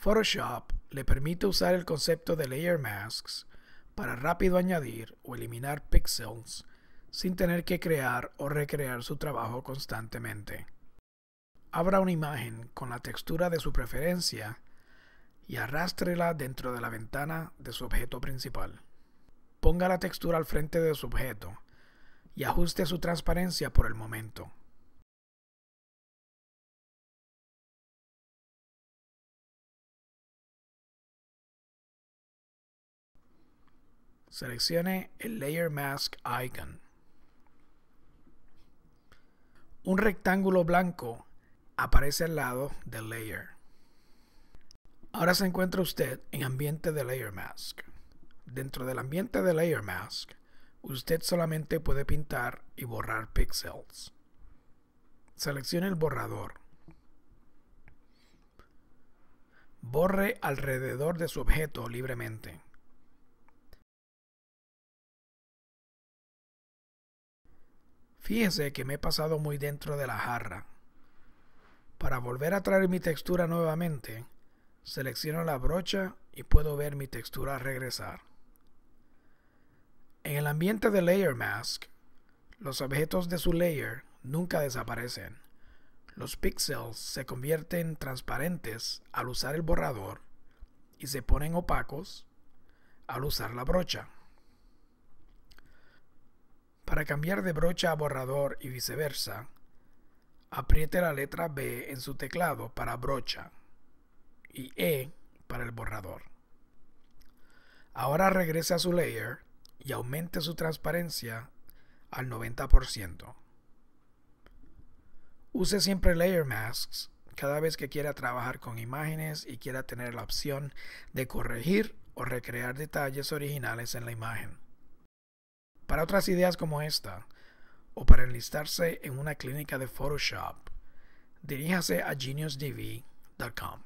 Photoshop le permite usar el concepto de layer masks para rápido añadir o eliminar pixels sin tener que crear o recrear su trabajo constantemente. Abra una imagen con la textura de su preferencia y arrástrela dentro de la ventana de su objeto principal. Ponga la textura al frente de su objeto y ajuste su transparencia por el momento. Seleccione el Layer Mask Icon. Un rectángulo blanco aparece al lado del layer. Ahora se encuentra usted en ambiente de Layer Mask. Dentro del ambiente de Layer Mask, usted solamente puede pintar y borrar pixels. Seleccione el borrador. Borre alrededor de su objeto libremente. Fíjese que me he pasado muy dentro de la jarra. Para volver a traer mi textura nuevamente, selecciono la brocha y puedo ver mi textura regresar. En el ambiente de Layer Mask, los objetos de su layer nunca desaparecen. Los píxeles se convierten transparentes al usar el borrador y se ponen opacos al usar la brocha. Para cambiar de brocha a borrador y viceversa, apriete la letra B en su teclado para brocha y E para el borrador. Ahora regrese a su layer y aumente su transparencia al 90%. Use siempre Layer Masks cada vez que quiera trabajar con imágenes y quiera tener la opción de corregir o recrear detalles originales en la imagen. Para otras ideas como esta, o para enlistarse en una clínica de Photoshop, diríjase a geniusdv.com.